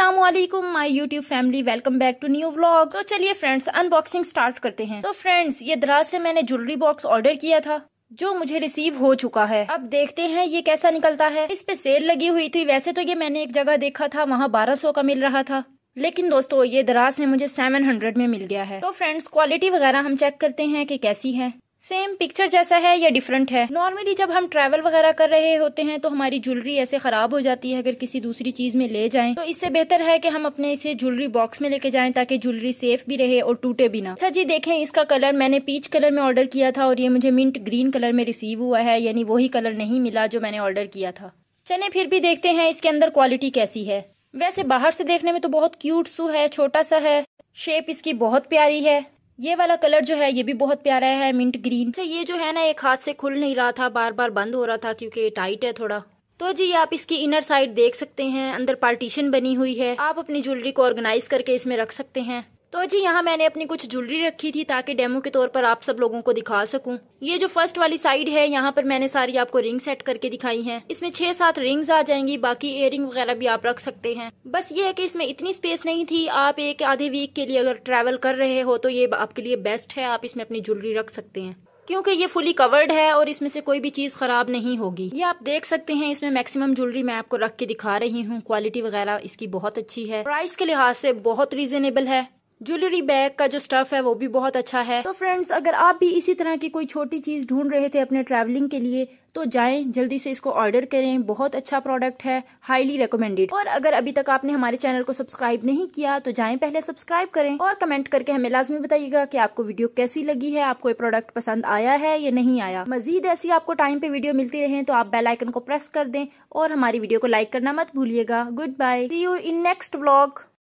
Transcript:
Aslam my YouTube family welcome back to new vlog तो चलिए friends unboxing start करते हैं तो फ्रेंड्स ये दराज से मैंने ज्वेलरी बॉक्स ऑर्डर किया था जो मुझे रिसीव हो चुका है अब देखते हैं ये कैसा निकलता है इस पे सेल लगी हुई थी वैसे तो ये मैंने एक जगह देखा था वहाँ बारह सौ का मिल रहा था लेकिन दोस्तों ये दराज है मुझे हंड्रेड में मिल गया है तो फ्रेंड्स क्वालिटी वगैरह हम चेक करते हैं कि कैसी है सेम पिक्चर जैसा है या डिफरेंट है नॉर्मली जब हम ट्रैवल वगैरह कर रहे होते हैं तो हमारी ज्वेलरी ऐसे खराब हो जाती है अगर किसी दूसरी चीज में ले जाएं तो इससे बेहतर है कि हम अपने इसे ज्वेलरी बॉक्स में लेके जाएं ताकि ज्वेलरी सेफ भी रहे और टूटे भी ना अच्छा जी देखें इसका कलर मैंने पीच कलर में ऑर्डर किया था और ये मुझे मिंट ग्रीन कलर में रिसीव हुआ है यानी वही कलर नहीं मिला जो मैंने ऑर्डर किया था चले फिर भी देखते हैं इसके अंदर क्वालिटी कैसी है वैसे बाहर से देखने में तो बहुत क्यूट सू है छोटा सा है शेप इसकी बहुत प्यारी है ये वाला कलर जो है ये भी बहुत प्यारा है मिंट ग्रीन से ये जो है ना एक हाथ से खुल नहीं रहा था बार बार बंद हो रहा था क्योंकि टाइट है थोड़ा तो जी आप इसकी इनर साइड देख सकते हैं अंदर पार्टीशन बनी हुई है आप अपनी ज्वेलरी को ऑर्गेनाइज करके इसमें रख सकते हैं तो जी यहाँ मैंने अपनी कुछ ज्वेलरी रखी थी ताकि डेमो के तौर पर आप सब लोगों को दिखा सकूं ये जो फर्स्ट वाली साइड है यहाँ पर मैंने सारी आपको रिंग सेट करके दिखाई हैं इसमें छह सात रिंग्स आ जाएंगी बाकी इयर वगैरह भी आप रख सकते हैं बस ये है कि इसमें इतनी स्पेस नहीं थी आप एक आधे वीक के लिए अगर ट्रेवल कर रहे हो तो ये आपके लिए बेस्ट है आप इसमें अपनी ज्वेलरी रख सकते हैं क्योंकि ये फुली कवर्ड है और इसमें से कोई भी चीज खराब नहीं होगी ये आप देख सकते हैं इसमें मैक्सिमम ज्वेलरी मैं आपको रख के दिखा रही हूँ क्वालिटी वगैरह इसकी बहुत अच्छी है प्राइस के लिहाज से बहुत रीजनेबल है ज्वेलरी बैग का जो स्टफ है वो भी बहुत अच्छा है तो फ्रेंड्स अगर आप भी इसी तरह की कोई छोटी चीज ढूंढ रहे थे अपने ट्रैवलिंग के लिए तो जाएं जल्दी से इसको ऑर्डर करें बहुत अच्छा प्रोडक्ट है हाईली रिकमेंडेड और अगर अभी तक आपने हमारे चैनल को सब्सक्राइब नहीं किया तो जाएं पहले सब्सक्राइब करें और कमेंट करके हमें लाजमी बताइएगा कि आपको वीडियो कैसी लगी है आपको ये प्रोडक्ट पसंद आया है या नहीं आया मजीद ऐसी आपको टाइम पे वीडियो मिलती रहे तो आप बेल आइकन को प्रेस कर दें और हमारी वीडियो को लाइक करना मत भूलिएगा good bye see you in next blog